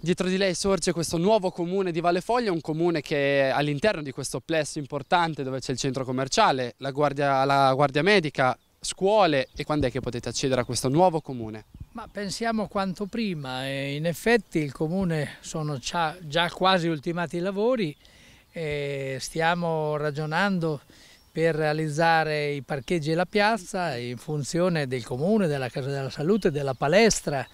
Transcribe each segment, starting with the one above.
Dietro di lei sorge questo nuovo comune di Valle Foglia, un comune che all'interno di questo plesso importante dove c'è il centro commerciale, la guardia, la guardia medica, scuole e quando è che potete accedere a questo nuovo comune? Ma pensiamo quanto prima, in effetti il comune sono già, già quasi ultimati i lavori e stiamo ragionando per realizzare i parcheggi e la piazza in funzione del comune, della Casa della Salute, della palestra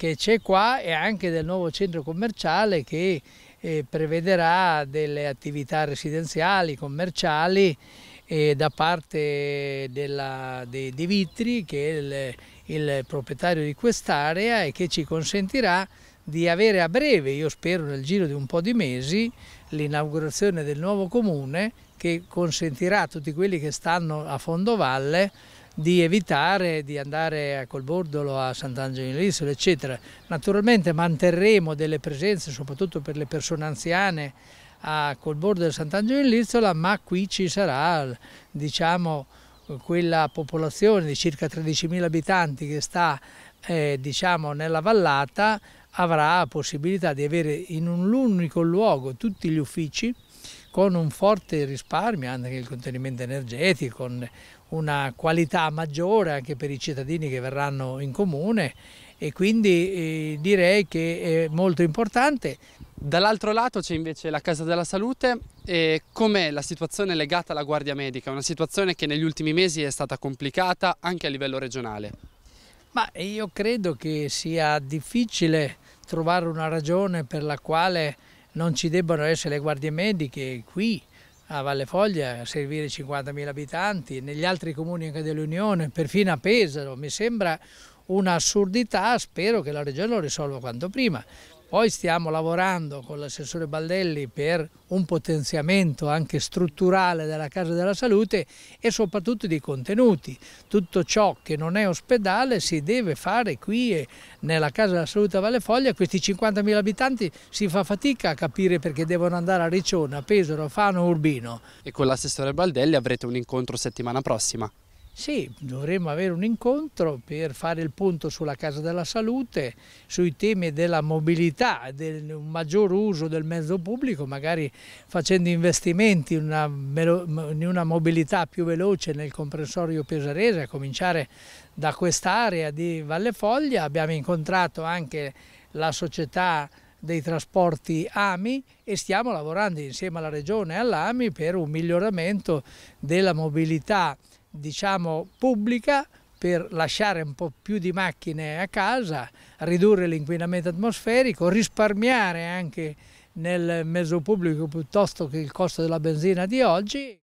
che c'è qua e anche del nuovo centro commerciale che eh, prevederà delle attività residenziali, commerciali eh, da parte della, de, di Vitri che è il, il proprietario di quest'area e che ci consentirà di avere a breve, io spero nel giro di un po' di mesi, l'inaugurazione del nuovo comune che consentirà a tutti quelli che stanno a Fondovalle di evitare di andare a Colbordolo, a Sant'Angelo in Isola, eccetera. Naturalmente manterremo delle presenze, soprattutto per le persone anziane, a Colbordolo e Sant'Angelo in Lizzola, ma qui ci sarà, diciamo, quella popolazione di circa 13.000 abitanti che sta eh, diciamo, nella vallata avrà possibilità di avere in un unico luogo tutti gli uffici con un forte risparmio anche il contenimento energetico, con una qualità maggiore anche per i cittadini che verranno in comune e quindi eh, direi che è molto importante. Dall'altro lato c'è invece la Casa della Salute e com'è la situazione legata alla Guardia Medica, una situazione che negli ultimi mesi è stata complicata anche a livello regionale. Ma io credo che sia difficile trovare una ragione per la quale non ci debbano essere le guardie mediche qui a Valle Foglia a servire 50.000 abitanti, negli altri comuni anche dell'Unione, perfino a Pesaro, mi sembra un'assurdità, spero che la Regione lo risolva quanto prima. Poi stiamo lavorando con l'assessore Baldelli per un potenziamento anche strutturale della Casa della Salute e soprattutto di contenuti. Tutto ciò che non è ospedale si deve fare qui nella Casa della Salute a Valle Foglia. Questi 50.000 abitanti si fa fatica a capire perché devono andare a Riccione, a Pesaro, a Fano, Urbino. E con l'assessore Baldelli avrete un incontro settimana prossima. Sì, dovremmo avere un incontro per fare il punto sulla Casa della Salute, sui temi della mobilità, del maggior uso del mezzo pubblico, magari facendo investimenti in una, in una mobilità più veloce nel comprensorio pesarese, a cominciare da quest'area di Valle Foglia. Abbiamo incontrato anche la società dei trasporti AMI e stiamo lavorando insieme alla Regione e all'AMI per un miglioramento della mobilità diciamo, pubblica per lasciare un po' più di macchine a casa, ridurre l'inquinamento atmosferico, risparmiare anche nel mezzo pubblico piuttosto che il costo della benzina di oggi.